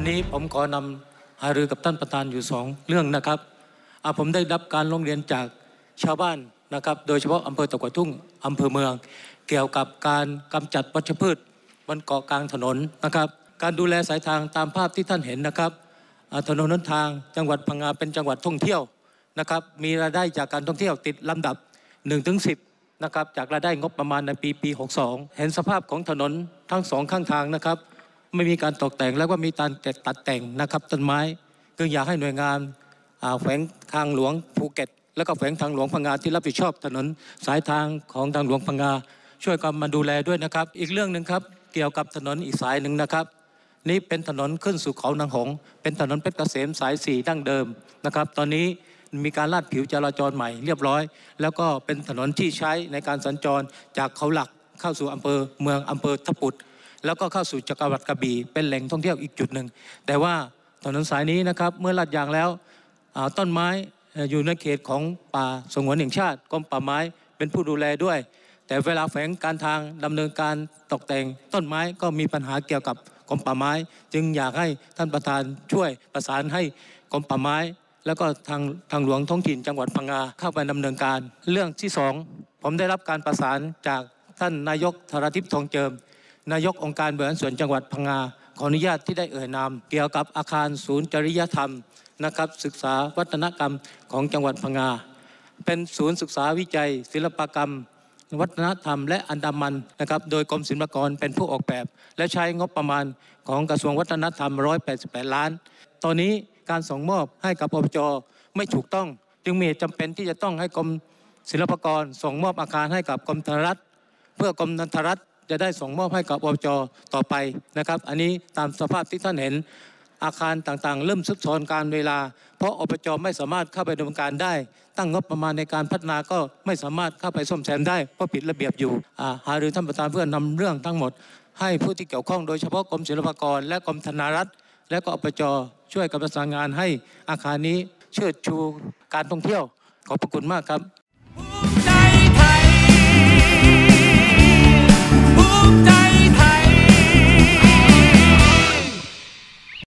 วันนี้ผมขอนำหารือกับท่านประธานอยู่สองเรื่องนะครับผมได้รับการร้องเรียนจากชาวบ้านนะครับ โดยเฉพาะอำเภอตะกวทุ่งอำเภอเมือง เกี่ยวกับการกำจัดวัชพืชบนเกาะกลางถนนนะครับ การดูแลสายทางตามภาพที่ท่านเห็นนะครับ ถนนนนทางจังหวัดพังงาเป็นจังหวัดท่องเที่ยวนะครับมีรายได้จากการท่องเที่ยวติดลำดับ1-10ถึงนะครับจากรายได้งบประมาณในปีปี62เห็นสภาพของถนนทั้งสองข้างทางนะครับไม่มีการตกแต่งแล้วก็มีการตัดแต่งนะครับต้นไม้ก็อยากให้หน่วยงานแขวงทางหลวงภูเก็ตแล้วก็แขวงทางหลวงพังงาที่รับผิดชอบถนนสายทางของทางหลวงพังงาช่วยกันมาดูแลด้วยนะครับ อีกเรื่องหนึ่งครับเกี่ยวกับถนนอีกสายหนึ่งนะครับ นี่เป็นถนนขึ้นสู่เขานางหงเป็นถนนเพชรเกษมสายสี่ดั้งเดิมนะครับ ตอนนี้มีการลาดผิวจราจรใหม่เรียบร้อย แล้วก็เป็นถนนที่ใช้ในการสัญจรจากเขาหลักเข้าสู่อำเภอเมืองอำเภอทับปุดแล้วก็เข้าสู่จักรวรรดิกระบี่ เป็นแหล่งท่องเที่ยวอีกจุดหนึ่งแต่ว่าถนนสายนี้นะครับเมื่อลัดยางแล้ว ต้นไม้อยู่ในเขตของป่าสงวนแห่งชาติกรมป่าไม้เป็นผู้ดูแลด้วย แต่เวลาแฝงการทางดำเนินการตกแต่งต้นไม้ก็มีปัญหาเกี่ยวกับกรมป่าไม้ จึงอยากให้ท่านประธานช่วยประสานให้กรมป่าไม้ แล้วก็ทางทางหลวงท้องถิ่น จังหวัดพังงาเข้าไปดำเนินการ เรื่องที่ 2ผมได้รับการประสานจากท่านนายกธารทิพย์ทองเจิมนายกองค์การบริหารส่วนจังหวัดพังงาขออนุญาตที่ได้เอ่ยนามเกี่ยวกับอาคารศูนย์จริยธรรมนะครับศึกษาวัฒนกรรมของจังหวัดพังงาเป็นศูนย์ศึกษาวิจัย ศิลปกรรมวัฒนธรรมและอันดามันนะครับโดยกรมศิลปากรเป็นผู้ออกแบบ และใช้งบประมาณของกระทรวงวัฒนธรรม 188 ล้าน ตอนนี้การส่งมอบให้กับอบจไม่ถูกต้อง จึงมีจำเป็นที่จะต้องให้กรมศิลปากร ส่งมอบอาคารให้กับกรมธนรัฐเพื่อกรมธนรัฐจะได้ส่งมอบให้กับอบจต่อไปนะครับ อันนี้ตามสภาพที่ท่านเห็น อาคารต่างๆ เริ่มซุบซอนการเวลา เพราะอบจไม่สามารถเข้าไปดำเนินการได้ ตั้งงบประมาณในการพัฒนาก็ไม่สามารถเข้าไปซ่อมแซมได้ เพราะผิดระเบียบอยู่ หารือท่านประธานเพื่อนำเรื่องทั้งหมด ให้ผู้ที่เกี่ยวข้องโดยเฉพาะกรมศิลปากรและกรมธนารัฐและก็อบจช่วยกับประสานงานให้อาคารนี้เชิดชูการท่องเที่ยวขอบพระคุณมากครับ